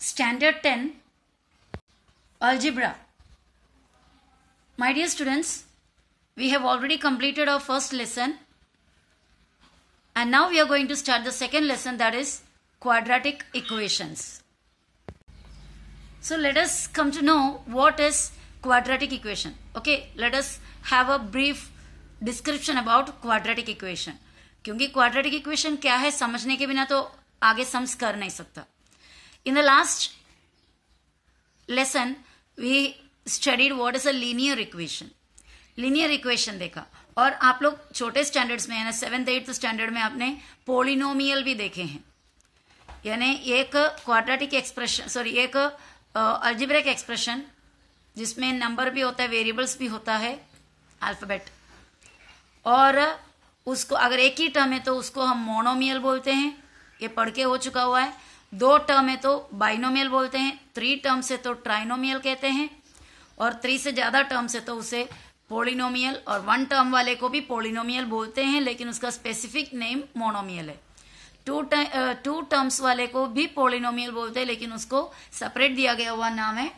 Standard 10 Algebra. My dear students, we have already completed our first lesson and now we are going to start the second lesson that is quadratic equations. So let us come to know what is quadratic equation. Okay, let us have a brief description about quadratic equation क्योंकि quadratic equation क्या है समझने के बिना तो आगे sums कर नहीं सकता In the last lesson, we studied what is a linear equation linear equation देखा और आप लोग छोटे स्टैंडर्ड्स में यानी सेवेंथ एट्थ स्टैंडर्ड में आपने पोलिनोमियल भी देखे हैं यानी एक क्वाड्रेटिक एक्सप्रेशन सॉरी एक अल्जिब्रिक एक्सप्रेशन जिसमें नंबर भी होता है वेरिएबल्स भी होता है अल्फाबेट और उसको अगर एक ही टर्म है तो उसको हम मोनोमियल बोलते हैं ये पढ़ के हो चुका हुआ है दो टर्म है तो बाइनोमियल बोलते हैं थ्री टर्म से तो ट्राइनोमियल कहते हैं और थ्री से ज़्यादा टर्म से तो उसे पोलिनोमियल और वन टर्म वाले को भी पोलिनोमियल बोलते हैं लेकिन उसका स्पेसिफिक नेम मोनोमियल है टू टू टर्म्स वाले को भी पोलिनोमियल बोलते हैं लेकिन उसको सेपरेट दिया गया हुआ नाम है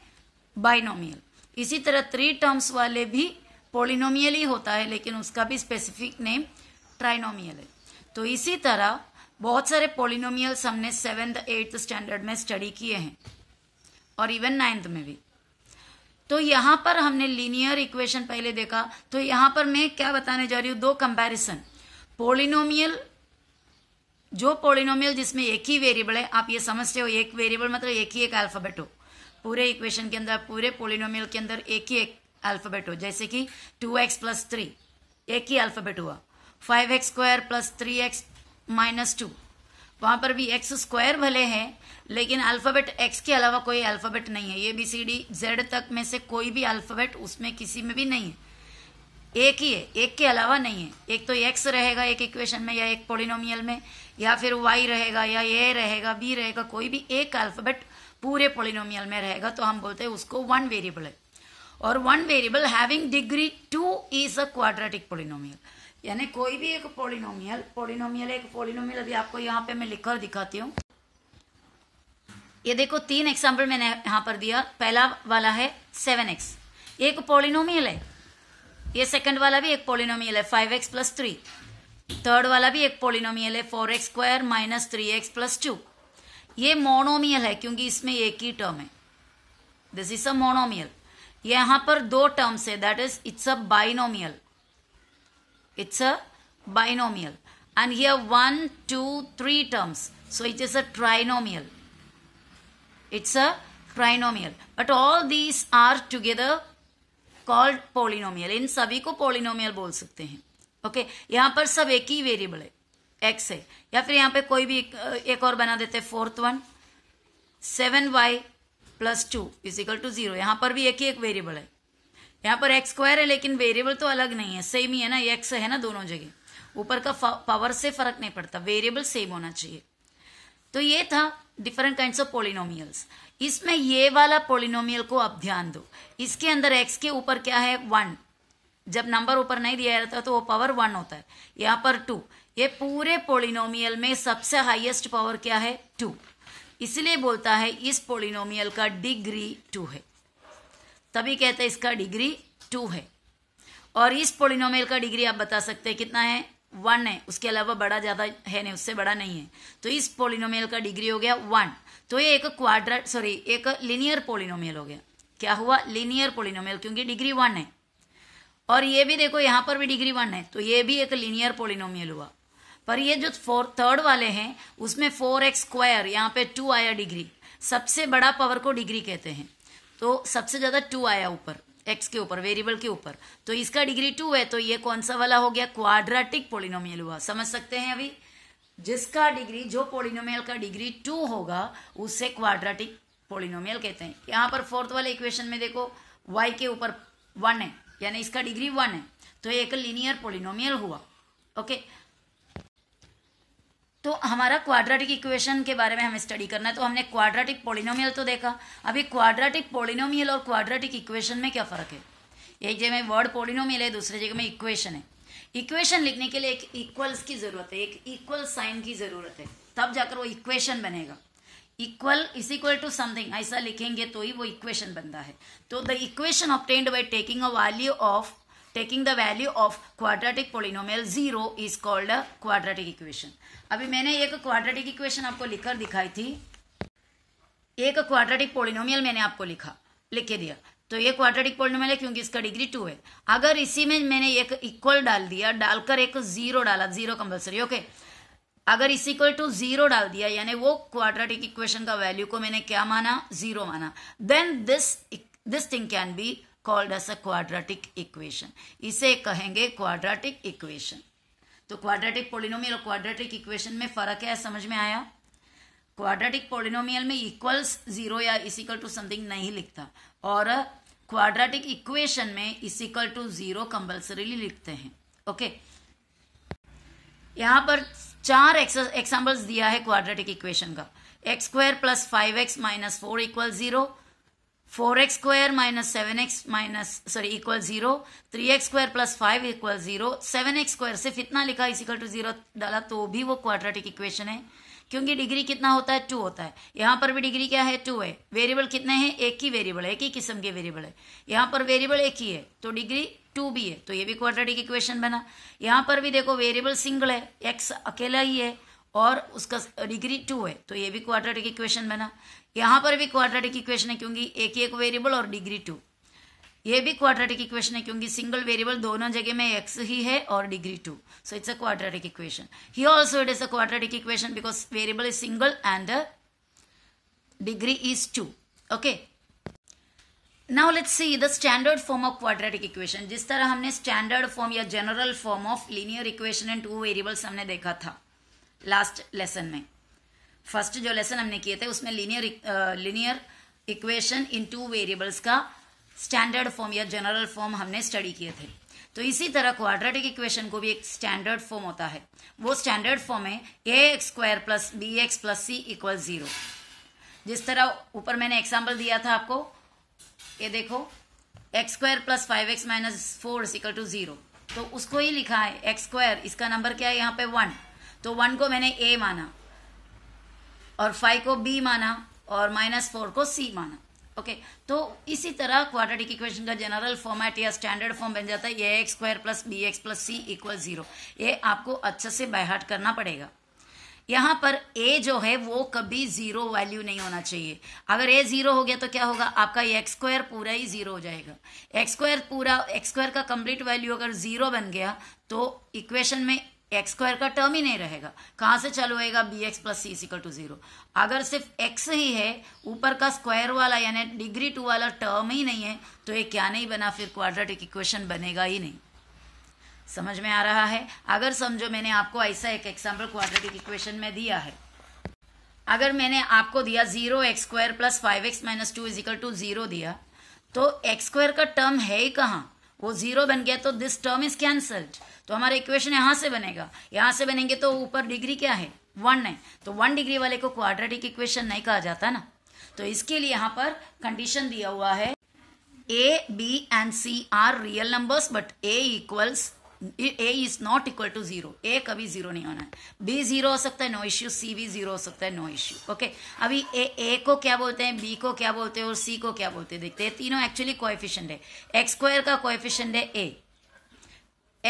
बाइनोमियल इसी तरह थ्री टर्म्स वाले भी पोलिनोमियल ही होता है लेकिन उसका भी स्पेसिफिक नेम ट्राइनोमियल है तो इसी तरह बहुत सारे पोलिनोमियल्स हमने सेवेंथ एट्थ स्टैंडर्ड में स्टडी किए हैं और इवन नाइन्थ में भी तो यहां पर हमने लीनियर इक्वेशन पहले देखा तो यहां पर मैं क्या बताने जा रही हूं दो कंपैरिजन पोलिनोमियल जो पोलिनोमियल जिसमें एक ही वेरिएबल है आप ये समझते हो एक वेरिएबल मतलब एक ही एक अल्फ़ाबेट हो पूरे इक्वेशन के अंदर पूरे पोलिनोमियल के अंदर एक ही एक अल्फ़ाबेट हो जैसे कि टू एक्स प्लस थ्री एक ही अल्फ़ाबेट हुआ five x square plus three x minus two वहाँ पर भी एक्स स्क्वायर भले हैं लेकिन अल्फ़ाबेट एक्स के अलावा कोई अल्फ़ाबेट नहीं है ये बी सी डी जेड तक में से कोई भी अल्फ़ाबेट उसमें किसी में भी नहीं है एक ही है एक के अलावा नहीं है एक तो एक्स रहेगा एक इक्वेशन में या एक पोलिनोमियल में या फिर वाई रहेगा या ए रहेगा बी रहेगा कोई भी एक अल्फ़ाबेट पूरे पोलिनोमियल में रहेगा तो हम बोलते हैं उसको वन वेरिएबल है और one variable having degree two is a quadratic polynomial यानी कोई भी एक पोलिनोमियल पोलिनोमियल एक पोलिनोमियल अभी आपको यहाँ पे मैं लिखकर दिखाती हूँ ये देखो तीन एग्जाम्पल मैंने यहाँ पर दिया पहला वाला है सेवन एक्स एक पोलिनोमियल है ये सेकंड वाला भी एक पोलिनोमियल है five x plus three third वाला भी एक पोलिनोमियल है four x square minus three x plus two ये मोनोमियल है क्योंकि इसमें एक ही टर्म है दिस इज अ मोनोमियल यहाँ पर दो टर्म्स है that is it's a binomial It's a binomial. And here one, two, three terms. So it is a trinomial. It's a trinomial. But all these are together called polynomial इन सभी को polynomial बोल सकते हैं okay okay? यहाँ पर सब एक ही वेरिएबल है एक्स है या फिर यहाँ पे कोई भी एक, एक और बना देते हैं fourth one seven y plus two is equal to zero यहाँ पर भी एक ही एक वेरिएबल है यहाँ पर एक्स स्क्वायर है लेकिन वेरिएबल तो अलग नहीं है सेम ही है ना एक्स है ना दोनों जगह ऊपर का पावर से फर्क नहीं पड़ता वेरिएबल सेम होना चाहिए तो ये था डिफरेंट काइंड ऑफ पोलिनोमियल्स इसमें ये वाला पोलिनोमियल को आप ध्यान दो इसके अंदर एक्स के ऊपर क्या है वन जब नंबर ऊपर नहीं दिया जाता तो वो पावर वन होता है यहाँ पर टू ये पूरे पोलिनोमियल में सबसे हाईएस्ट पावर क्या है टू इसलिए बोलता है इस पोलिनोमियल का डिग्री टू है तभी कहते हैं इसका डिग्री टू है और इस पोलिनोमेल का डिग्री आप बता सकते हैं कितना है वन है उसके अलावा बड़ा ज़्यादा है नहीं उससे बड़ा नहीं है तो इस पोलिनोमेल का डिग्री हो गया वन तो ये एक क्वाड्रेट सॉरी एक लिनियर पोलिनोमेल हो गया क्या हुआ लिनियर पोलिनोमेल क्योंकि डिग्री वन है और ये भी देखो यहां पर भी डिग्री वन है तो ये भी एक लिनियर पोलिनोमियल हुआ पर ये जो फोर थर्ड वाले हैं उसमें फोर एक्स स्क्वायर यहां पे टू आया डिग्री सबसे बड़ा पावर को डिग्री कहते हैं तो सबसे ज़्यादा टू आया ऊपर एक्स के ऊपर वेरिएबल के ऊपर तो इसका डिग्री टू है तो ये कौन सा वाला हो गया क्वाड्रेटिक पोलिनोमियल हुआ समझ सकते हैं अभी जिसका डिग्री जो पोलिनोमियल का डिग्री टू होगा उसे क्वाड्रेटिक पोलिनोमियल कहते हैं यहां पर फोर्थ वाले इक्वेशन में देखो वाई के ऊपर वन है यानी इसका डिग्री वन है तो एक लिनियर पोलिनोमियल हुआ ओके तो हमारा क्वाड्रेटिक इक्वेशन के बारे में हमें स्टडी करना है तो हमने क्वाड्रेटिक पोलिनोमियल तो देखा अभी क्वाड्रेटिक पोलिनोमियल और क्वाड्रेटिक इक्वेशन में क्या फ़र्क है एक जगह में वर्ड पोलिनोमियल है दूसरे जगह में इक्वेशन है इक्वेशन लिखने के लिए एक इक्वल्स की ज़रूरत है एक इक्वल साइन की ज़रूरत है तब जाकर वो इक्वेशन बनेगा equal is equal to something ऐसा लिखेंगे तो ही वो इक्वेशन बनता है तो the equation obtained by taking a value of taking the value of quadratic polynomial zero is called quadratic equation अभी मैंने एक क्वाड्रेटिक इक्वेशन आपको लिखकर दिखाई थी एक क्वाड्रेटिक पोलिनोमियल मैंने आपको लिखा लिख के दिया तो ये क्वाड्रेटिक पोलिनोमियल है क्योंकि इसका डिग्री टू है अगर इसी में मैंने एक इक्वल डाल दिया डालकर एक जीरो डाला जीरो कंपल्सरी ओके अगर इस इक्वल टू जीरो डाल दिया यानी वो क्वाड्रेटिक इक्वेशन का वैल्यू को मैंने क्या माना जीरो माना then this this thing can be called as a quadratic equation इसे कहेंगे quadratic इक्वेशन तो quadratic पोलिनोमियल और quadratic इक्वेशन में फ़र्क है समझ में आया क्वाड्रेटिक पोलिनोमियल में इक्वल्स ज़ीरो या इसिकल टू समथिंग नहीं लिखता और क्वाड्रेटिक इक्वेशन में इसिकल टू ज़ीरो कंपल्सरीली लिखते हैं ओके यहां पर चार एग्जाम्पल्स दिया है क्वाड्रेटिक इक्वेशन का x square plus five x minus four equal zero four x square minus seven x minus sorry equal zero three x square plus five equal zero seven x square सिर्फ इतना लिखा इस equal to zero डाला तो भी वो quadratic equation है क्योंकि डिग्री कितना होता है टू होता है यहाँ पर भी डिग्री क्या है टू है वेरिएबल कितने हैं एक ही वेरिएबल है एक ही किस्म के वेरिएबल है यहाँ पर वेरिएबल एक ही है तो डिग्री टू भी है तो ये भी क्वाड्रेटिक इक्वेशन बना यहाँ पर भी देखो वेरिएबल सिंगल है एक्स अकेला ही है और उसका डिग्री टू है तो ये भी क्वाड्रेटिक इक्वेशन बना यहाँ पर भी क्वाड्रेटिक इक्वेशन है क्योंकि एक एक वेरिएबल और डिग्री टू ये भी क्वाड्रेटिक इक्वेशन है क्योंकि सिंगल वेरिएबल दोनों जगह में एक्स ही है और degree two so it's a quadratic equation ही also it is a quadratic equation because variable is single and degree is two okay now let's see the standard form of quadratic equation जिस तरह हमने standard form या general form of linear equation and two variables हमने देखा था last lesson में first जो lesson हमने किए थे उसमें linear linear equation in two variables का स्टैंडर्ड फॉर्म या जनरल फॉर्म हमने स्टडी किए थे तो इसी तरह क्वाड्रेटिक इक्वेशन को भी एक स्टैंडर्ड फॉर्म होता है वो स्टैंडर्ड फॉर्म है a x square plus b x plus c equal zero जिस तरह ऊपर मैंने एग्जाम्पल दिया था आपको ये देखो x square plus five x minus four equal to zero तो उसको ही लिखा है एक्स स्क्वायर इसका नंबर क्या है यहाँ पे वन तो वन को मैंने ए माना और फाइव को बी माना और माइनस फोर को सी माना ओके okay, तो इसी तरह क्वाड्रेटिक इक्वेशन का जनरल फॉर्मेट या स्टैंडर्ड फॉर्म बन जाता है a x square plus b x plus c equal zero ये आपको अच्छे से बैहाट करना पड़ेगा यहाँ पर ए जो है वो कभी जीरो वैल्यू नहीं होना चाहिए अगर ए जीरो हो गया तो क्या होगा आपका ये एक्स स्क्वायर पूरा ही जीरो हो जाएगा एक्स स्क्वायर पूरा एक्स स्क्वायर का कंप्लीट वैल्यू अगर जीरो बन गया तो इक्वेशन में एक्स स्क्वायर का टर्म ही नहीं रहेगा कहाँ से चालू होएगा b x plus c equal to zero अगर सिर्फ एक्स ही है ऊपर का स्क्वायर वाला यानी डिग्री टू वाला टर्म ही नहीं है तो ये क्या नहीं बना फिर क्वाड्रेटिक इक्वेशन बनेगा ही नहीं समझ में आ रहा है अगर समझो मैंने आपको ऐसा एक एग्जाम्पल क्वाड्रेटिक इक्वेशन में दिया है अगर मैंने आपको दिया zero x square plus five x minus two is equal to zero दिया तो एक्स स्क्वायर का टर्म है ही कहाँ वो जीरो बन गया तो दिस टर्म इज कैंसल्ड तो हमारा इक्वेशन यहां से बनेगा यहां से बनेंगे तो ऊपर डिग्री क्या है वन है तो वन डिग्री वाले को क्वाड्रेटिक इक्वेशन नहीं कहा जाता ना तो इसके लिए यहां पर कंडीशन दिया हुआ है a b and c are real numbers but a equals a is not equal to zero a कभी जीरो नहीं होना है बी जीरो हो सकता है नो इश्यू सी भी जीरो हो सकता है नो इश्यू ओके अभी ए ए को क्या बोलते हैं बी को क्या बोलते हैं और सी को क्या बोलते हैं देखते हैं तीनों एक्चुअली कोएफिशिएंट है एक्स स्क्वायर का कोएफिशिएंट है ए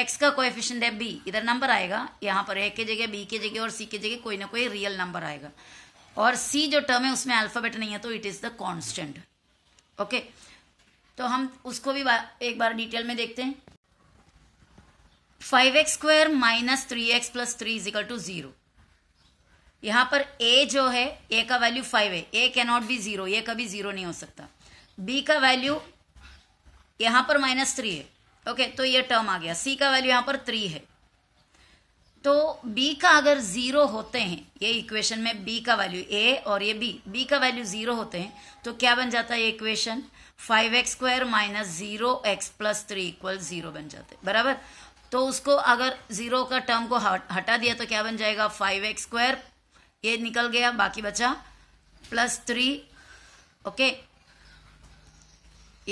एक्स का कोएफिशिएंट है बी इधर नंबर आएगा यहां पर ए के जगह बी के जगह और सी के जगह कोई ना कोई रियल नंबर आएगा और सी जो टर्म है उसमें अल्फाबेट नहीं है तो it is the constant okay तो हम उसको भी एक बार डिटेल में देखते हैं five x square minus three x plus three is equal to zero यहां पर ए जो है ए का वैल्यू फाइव है ए नॉट बी जीरो कभी जीरो नहीं हो सकता बी का वैल्यू यहां पर माइनस थ्री है ओके okay, तो ये टर्म आ गया सी का वैल्यू यहां पर थ्री है तो बी का अगर ज़ीरो होते हैं ये इक्वेशन में बी का वैल्यू ए और ये बी बी का वैल्यू ज़ीरो होते हैं तो क्या बन जाता है ये equation five x square minus zero x plus three equal zero बन जाते हैं बराबर तो उसको अगर ज़ीरो का टर्म को हटा दिया तो क्या बन जाएगा फाइव एक्स स्क्वायर ये निकल गया बाकी बचा plus three okay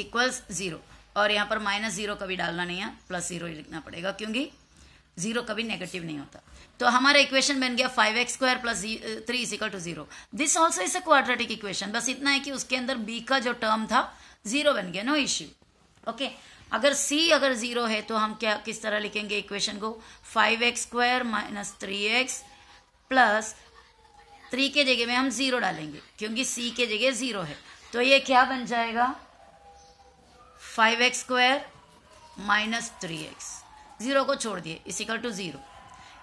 equals zero और यहां पर माइनस ज़ीरो कभी डालना नहीं है प्लस ज़ीरो ही लिखना पड़ेगा क्योंकि ज़ीरो कभी नेगेटिव नहीं होता तो हमारा इक्वेशन बन गया five x square plus three is equal to zero this also is a quadratic equation बस इतना है कि उसके अंदर बी का जो टर्म था जीरो बन गया नो इश्यू ओके अगर c अगर ज़ीरो है तो हम क्या किस तरह लिखेंगे इक्वेशन को five x square minus three x plus three के जगह में हम ज़ीरो डालेंगे क्योंकि c के जगह ज़ीरो है तो ये क्या बन जाएगा five x square minus three x zero को छोड़ दिए इसिकल टू ज़ीरो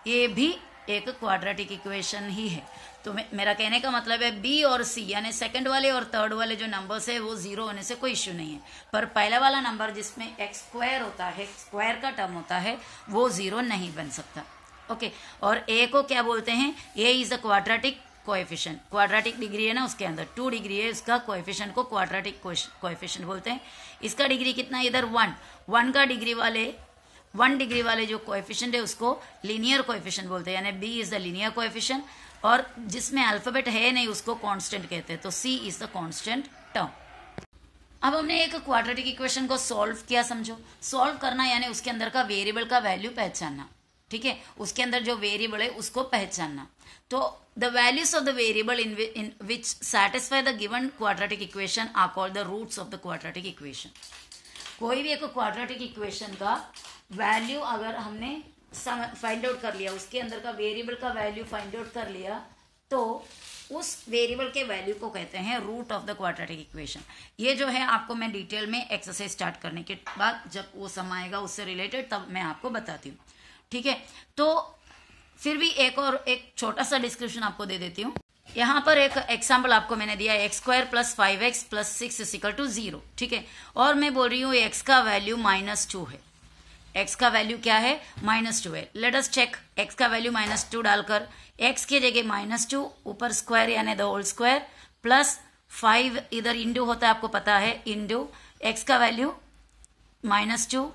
ये भी एक क्वाड्रेटिक इक्वेशन ही है तो मेरा कहने का मतलब है बी और सी यानी सेकंड वाले और थर्ड वाले जो नंबर्स है वो ज़ीरो होने से कोई इश्यू नहीं है पर पहला वाला नंबर जिसमें एक्स स्क्वायर होता है स्क्वायर का टर्म होता है वो ज़ीरो नहीं बन सकता ओके और ए को क्या बोलते हैं a is a quadratic coefficient quadratic degree है ना उसके अंदर टू डिग्री है उसका कोएफिशिएंट को क्वाड्रेटिक कोएफिशिएंट बोलते हैं इसका डिग्री कितना है इधर वन वन का डिग्री वाले वन डिग्री वाले जो कोएफिशिएंट है उसको लीनियर कोएफिशिएंट बोलते हैं यानी b is the linear coefficient और जिसमें अल्फाबेट है नहीं उसको कांस्टेंट कहते हैं तो c is the constant term अब हमने एक क्वाड्रेटिक इक्वेशन को सॉल्व किया समझो सॉल्व करना यानी उसके अंदर का वेरिएबल का वैल्यू पहचानना ठीक है उसके अंदर जो वेरिएबल है उसको पहचानना तो the values of the variable in in which satisfy the given quadratic equation are called the roots of the quadratic equation कोई भी एक क्वाड्रेटिक इक्वेशन का वैल्यू अगर हमने फाइंड आउट कर लिया उसके अंदर का वेरिएबल का वैल्यू फाइंड आउट कर लिया तो उस वेरिएबल के वैल्यू को कहते हैं root of the quadratic equation ये जो है आपको मैं डिटेल में एक्सरसाइज स्टार्ट करने के बाद जब वो समय आएगा उससे रिलेटेड तब मैं आपको बताती हूँ ठीक है तो फिर भी एक और एक छोटा सा डिस्क्रिप्शन आपको दे देती हूँ यहां पर एक एग्जाम्पल आपको मैंने दिया x square plus five x plus six is equal to zero ठीक है और मैं बोल रही हूँ एक्स का वैल्यू माइनस टू है एक्स का वैल्यू क्या है माइनस टू है लेटस चेक एक्स का वैल्यू माइनस टू डालकर एक्स के जगह माइनस टू ऊपर स्क्वायर यानी the whole square plus five इधर इंडू होता है आपको पता है इंडू एक्स का वैल्यू माइनस टू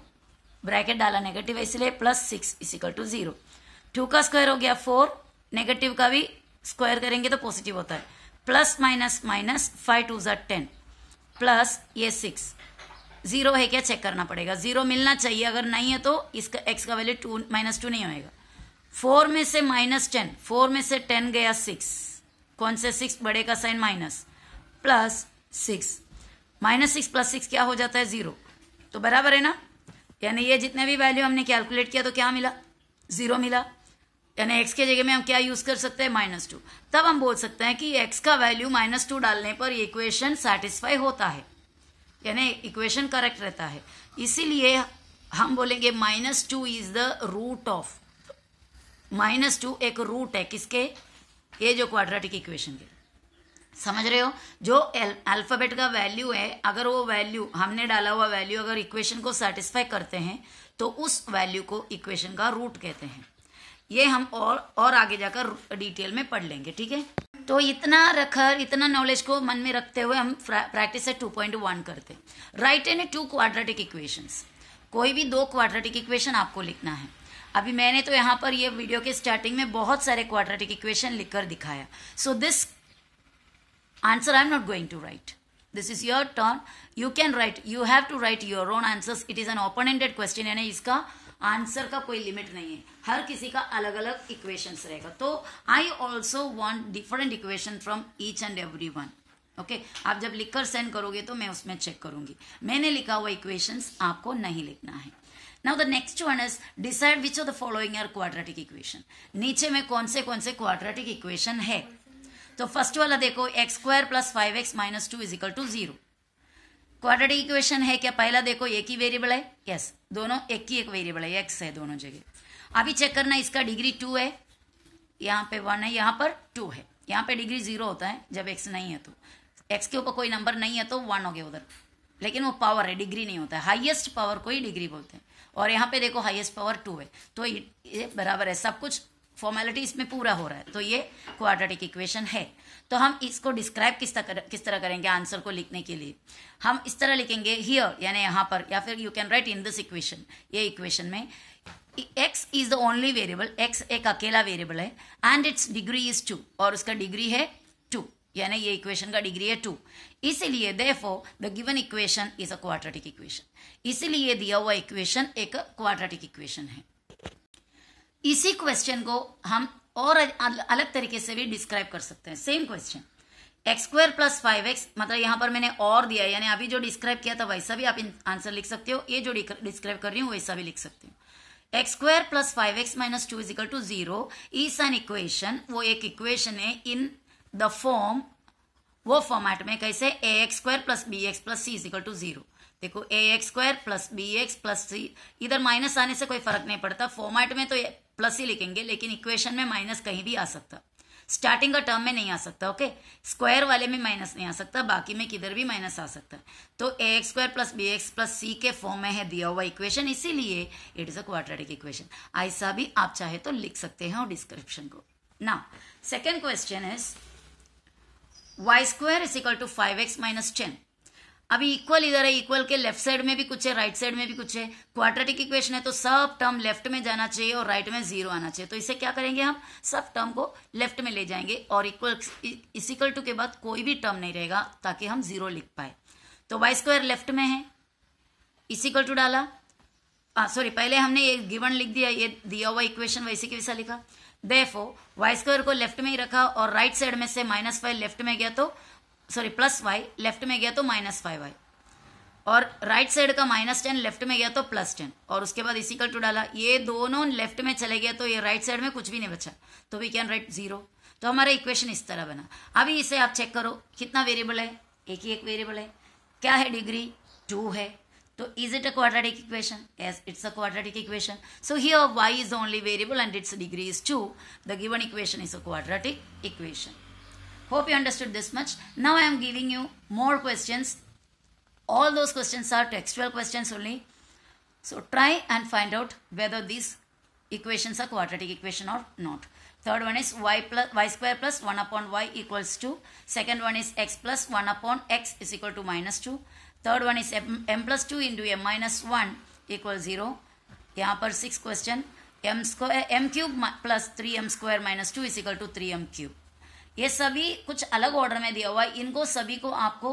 ब्रैकेट डाला नेगेटिव इसलिए plus six is equal to zero two का स्क्वायर हो गया फोर नेगेटिव का भी स्क्वायर करेंगे तो पॉजिटिव होता है plus minus minus five two जर टेन प्लस ये सिक्स जीरो है क्या चेक करना पड़ेगा जीरो मिलना चाहिए अगर नहीं है तो इसका एक्स का वैल्यू टू माइनस टू नहीं होएगा फोर में से माइनस टेन फोर में से टेन गया सिक्स कौन से सिक्स बड़े का sign minus plus six minus six plus six क्या हो जाता है जीरो तो बराबर है ना यानी ये जितने भी वैल्यू हमने कैलकुलेट किया तो क्या मिला जीरो मिला यानी एक्स के जगह में हम क्या यूज़ कर सकते हैं माइनस टू तब हम बोल सकते हैं कि एक्स का वैल्यू माइनस टू डालने पर इक्वेशन सेटिस्फाई होता है यानी इक्वेशन करेक्ट रहता है इसीलिए हम बोलेंगे minus two is the root of minus two एक रूट है किसके ये जो क्वाड्रेटिक इक्वेशन के समझ रहे हो जो अल्फ़ाबेट का वैल्यू है अगर वो वैल्यू हमने डाला हुआ वैल्यू अगर इक्वेशन को सेटिस्फाई करते हैं तो उस वैल्यू को इक्वेशन का रूट कहते हैं ये हम और और आगे जाकर डिटेल में पढ़ लेंगे ठीक है तो इतना रखकर इतना नॉलेज को मन में रखते हुए हम प्रैक्टिस है 2.1 करते write any two quadratic equations कोई भी दो क्वाड्रेटिक इक्वेशन आपको लिखना है अभी मैंने तो यहाँ पर ये वीडियो के स्टार्टिंग में बहुत सारे क्वाड्रेटिक इक्वेशन लिखकर दिखाया so this answer I am not going to write this is your turn you can write you have to write your own answers it is an open ended question यानी इसका answer का कोई limit नहीं है हर किसी का अलग अलग इक्वेशन रहेगा तो I also want different equation from each and every one okay आप जब लिखकर सेंड करोगे तो मैं उसमें चेक करूंगी मैंने लिखा हुआ इक्वेशन आपको नहीं लिखना है now the next one is decide which of the following are quadratic equation नीचे में कौन से कौन से क्वाड्रेटिक इक्वेशन है तो फर्स्ट वाला देखो x square plus five x minus two is equal to zero quadratic equation है क्या पहला देखो एक ही वेरिएबल है यस दोनों एक ही एक वेरिएबल है एक्स है दोनों जगह अभी चेक करना इसका डिग्री टू है यहाँ पे वन है यहाँ पर टू है यहाँ पे डिग्री जीरो होता है जब एक्स नहीं है तो एक्स के ऊपर कोई नंबर नहीं है तो वन हो गया उधर लेकिन वो पावर है डिग्री नहीं होता है हाइएस्ट पावर को ही डिग्री बोलते हैं और यहाँ पे देखो हाइएस्ट पावर टू है तो ये बराबर है सब कुछ फॉर्मेलिटी इसमें पूरा हो रहा है तो ये क्वाड्रेटिक इक्वेशन है तो हम इसको डिस्क्राइब किस तरह किस तरह करेंगे आंसर को लिखने के लिए हम इस तरह लिखेंगे हियर यानी यहाँ पर या फिर you can write in this equation ये इक्वेशन में x is the only variable x एक अकेला वेरिएबल है and its degree is two और उसका डिग्री है टू यानी ये इक्वेशन का डिग्री है टू इसीलिए therefore the given equation is a quadratic equation इसीलिए दिया हुआ इक्वेशन एक क्वाड्रेटिक इक्वेशन है इसी क्वेश्चन को हम और अलग तरीके से भी डिस्क्राइब कर सकते हैं same question x square plus five x मतलब यहां पर मैंने और दिया यानी अभी जो डिस्क्राइब किया था वैसा भी आप आंसर लिख सकते हो ये जो डिस्क्राइब कर रही हूं वैसा भी लिख सकते हो x square plus five x minus two is equal to zero is an equation वो एक इक्वेशन है इन द फॉर्म वो फॉर्मेट में कैसे a x square plus b x plus c is equal to zero देखो a x square plus b x plus c इधर minus आने से कोई फर्क नहीं पड़ता फॉर्मेट में तो प्लस ही लिखेंगे लेकिन इक्वेशन में माइनस कहीं भी आ सकता स्टार्टिंग का टर्म में नहीं आ सकता ओके स्क्वायर वाले में माइनस नहीं आ सकता बाकी में किधर भी माइनस आ सकता है तो a x square plus b x plus c के फॉर्म में है दिया हुआ इक्वेशन इसीलिए it is a quadratic equation ऐसा भी आप चाहे तो लिख सकते हैं और डिस्क्रिप्शन को ना second question is y square is equal to five x minus ten अभी इक्वल इधर है इक्वल के लेफ्ट साइड में भी कुछ है राइट साइड में भी कुछ है क्वाड्रेटिक इक्वेशन है तो सब टर्म लेफ्ट में जाना चाहिए और राइट में जीरो आना चाहिए तो इसे क्या करेंगे हम सब टर्म को लेफ्ट में ले जाएंगे और इक्वल इस इक्वल टू के बाद कोई भी टर्म नहीं रहेगा ताकि हम जीरो लिख पाए तो वाई स्क्वायर लेफ्ट में है इस इक्वल टू डाला सॉरी ah, पहले हमने ये गिवन लिख दिया ये दिया हुआ इक्वेशन वैसे के वैसा लिखा देफो वाई स्क्वायर को लेफ्ट में ही रखा और राइट साइड में से माइनस फाइव लेफ्ट में गया तो सॉरी प्लस वाई लेफ्ट में गया तो माइनस फाइव वाई और राइट साइड का माइनस टेन लेफ्ट में गया तो प्लस टेन और उसके बाद इसी कल टू डाला ये दोनों लेफ्ट में चले गए तो ये राइट साइड में कुछ भी नहीं बचा तो वी कैन राइट जीरो तो हमारा इक्वेशन इस तरह बना अभी इसे आप चेक करो कितना वेरिएबल है एक ही एक वेरिएबल है क्या है डिग्री टू है तो is it a quadratic equation yes it's a quadratic equation so here y is only variable and its degree is two the given equation is a quadratic equation Hope you understood this much. Now I am giving you more questions. All those questions are textual questions only. So try and find out whether these equations are quadratic equation or not. Third one is y, plus, y square plus 1 upon y equals 2 second Second one is x plus 1 upon x is equal to minus 2. Third one is m, m plus 2 into m minus 1 equals 0. यहाँ पर six question m square m cube plus 3 m square minus 2 is equal to 3 m cube ये सभी कुछ अलग order में दिया हुआ है इनको सभी को आपको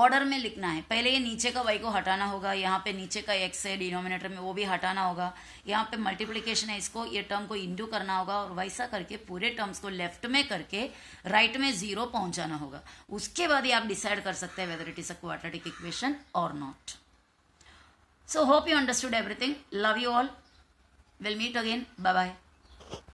ऑर्डर में लिखना है पहले ये नीचे का वाई को हटाना होगा यहाँ पे नीचे का एक्स है डिनोमिनेटर में वो भी हटाना होगा यहाँ पे मल्टीप्लिकेशन है इसको ये टर्म को इंडू करना होगा और वैसा करके पूरे टर्म्स को लेफ्ट में करके राइट में जीरो पहुंचाना होगा उसके बाद ही आप डिसाइड कर सकते हैं whether it is a equation और not so hope you understood everything love you all will meet again bye bye